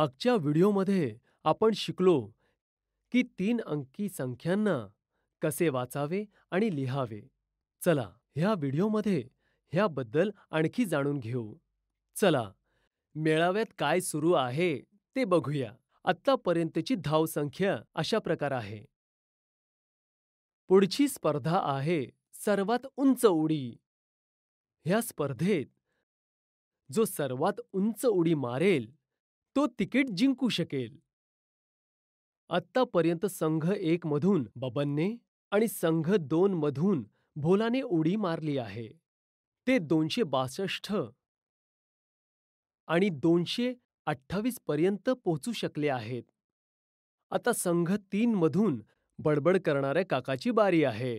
मागच्या व्हिडिओमध्ये आपण शिकलो की तीन अंकी संख्यांना कसे वाचावे आणि लिहावे चला ह्या व्हिडिओमध्ये ह्याबद्दल आणखी जाणून घेऊ चला मेळाव्यात काय सुरू आहे ते बघूया आत्तापर्यंतची धावसंख्या अशा प्रकार आहे पुढची स्पर्धा आहे सर्वात उंच उडी ह्या स्पर्धेत जो सर्वात उंच उडी मारेल तो तिकीट जिंकू शकेल. आत्तापर्यंत संघ एक मधून बबनने आणि संघ दोन मधून भोलाने उडी मारली आहे. ते दोनशे बासष्ट आणि दोनशे अठ्ठावीस पर्यंत पोहोचू शकले आहेत. आता संघ तीन मधून बडबड करणाऱ्या काकाची बारी आहे.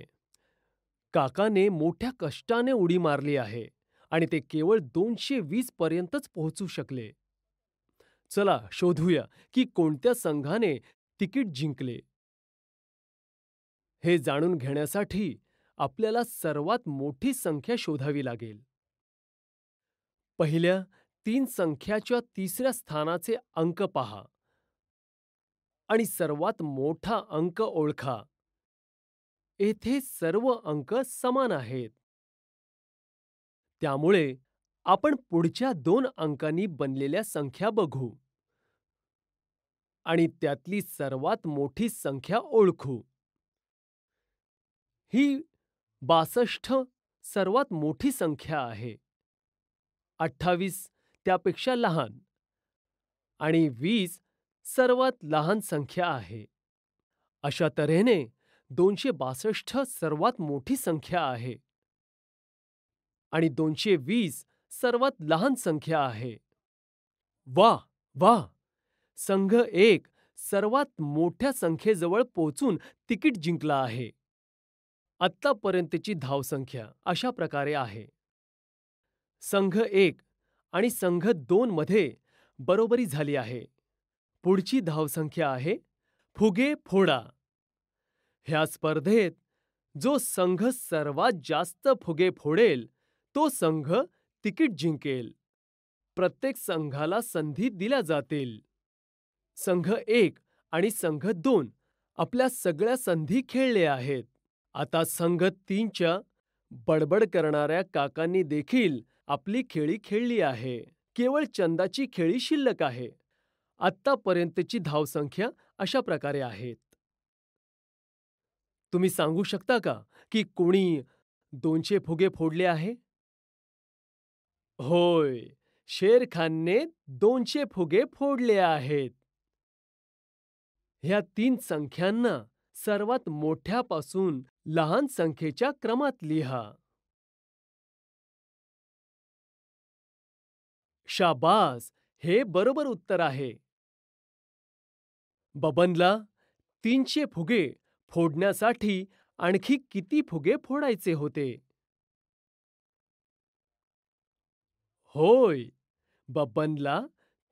काकाने मोठ्या कष्टाने उडी मारली आहे आणि ते केवळ दोनशे वीस पर्यंतच पोहोचू शकले. चला शोधूया की कोणत्या संघाने तिकीट जिंकले हे जाणून घेण्यासाठी आपल्याला सर्वात मोठी संख्या शोधावी लागेल पहिल्या तीन संख्याच्या तिसऱ्या स्थानाचे अंक पहा आणि सर्वात मोठा अंक ओळखा येथे सर्व अंक समान आहेत त्यामुळे आपण पुढच्या दोन अंकांनी बनलेल्या संख्या बघू आणि त्यातली सर्वात मोठी संख्या ओळखू. ही बासष्ट सर्वात मोठी संख्या आहे, अठ्ठावीस त्यापेक्षा लहान आणि वीस सर्वात लहान संख्या आहे. अशा तऱ्हेने दोनशे बासष्ट सर्वात मोठी संख्या आहे आणि दोनशे वीस सर्वात लहान संख्या आहे वा वा संघ एक सर्वात मोठ्या संख्येजवळ पोचून तिकीट जिंकला आहे आत्तापर्यंतची धावसंख्या अशा प्रकारे आहे संघ एक आणि संघ दोन मध्ये बरोबरी झाली आहे पुढची धावसंख्या आहे फुगे फोडा ह्या स्पर्धेत जो संघ सर्वात जास्त फुगे फोडेल तो संघ तिकीट जिंकेल. प्रत्येक संघाला संधी दिल्या जातील. संघ एक आणि संघ दोन आपल्या सगळ्या संधी खेळले आहेत. आता संघ तीनच्या बडबड करणाऱ्या काकांनी देखील आपली खेळी खेळली आहे. केवळ चंदाची खेळी शिल्लक आहे. आत्तापर्यंतची धावसंख्या अशा प्रकारे आहेत. तुम्ही सांगू शकता का की कोणी दोनशे फुगे फोडले आहे? होय, शेरखानने दोनशे फुगे फोडले आहेत. ह्या तीन संख्यांना सर्वात मोठ्यापासून लहान संख्येच्या क्रमात लिहा. शाबास! हे बरोबर उत्तर आहे. बबनला तीनशे फुगे फोडण्यासाठी आणखी किती फुगे फोडायचे होते? होय, बबनला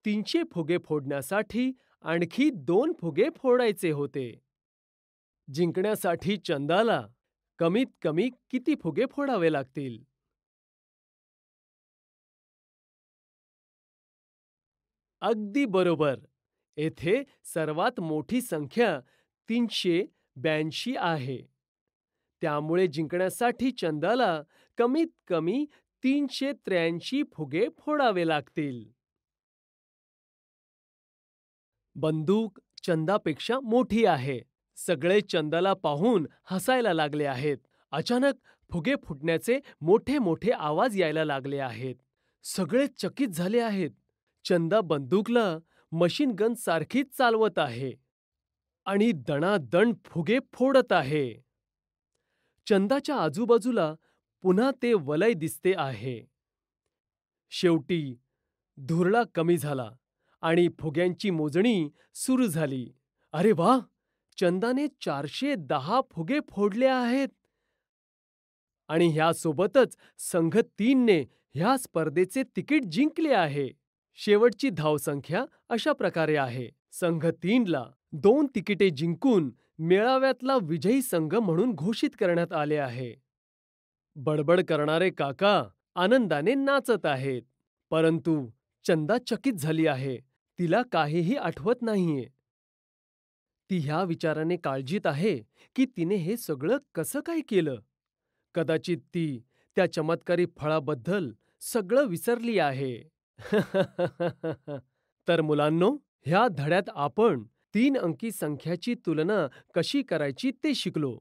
तीनशे फुगे फोडण्यासाठी आणखी दोन फुगे फोडायचे होते. जिंकण्यासाठी चंदाला कमीत कमी किती फुगे फोडावे लागतील? अगदी बरोबर! येथे सर्वात मोठी संख्या तीनशे ब्याऐंशी आहे, त्यामुळे जिंकण्यासाठी चंदाला कमीत कमी तीनशे त्र्याऐंशी फुगे फोडावे लागतील. बंदूक चंदापेक्षा मोठी आहे. सगळे चंदाला पाहून हसायला लागले आहेत. अचानक फुगे फुटण्याचे मोठे मोठे आवाज यायला लागले आहेत. सगळे चकित झाले आहेत. चंदा बंदूकला मशीन गन सारखी चालवत आहे आणि दणादण फुगे फोडत आहे. चंदाच्या आजूबाजूला पुन्हा ते वलय दिसते आहे. शेवटी धुरळा कमी झाला आणि फुग्यांची मोजणी सुरू झाली. अरे वा! चंदाने चारशे दहा फुगे फोडले आहेत आणि ह्यासोबतच संघ तीनने ह्या स्पर्धेचे तिकीट जिंकले आहे. शेवटची धावसंख्या अशा प्रकारे आहे संघ तीनला दोन तिकिटे जिंकून मेळाव्यातला विजयी संघ म्हणून घोषित करण्यात आले आहे. बडबड करणारे काका आनंदाने नाचत आहेत, परंतु चंदा चकित झाली आहे. तिला काहीही आठवत नाहीये. ती ह्या विचाराने काळजीत आहे की तिने हे सगळं कसं काय केलं. कदाचित ती त्या चमत्कारी फळाबद्दल सगळं विसरली आहे. तर मुलांनो, ह्या धड्यात आपण तीन अंकी संख्याची तुलना कशी करायची ते शिकलो.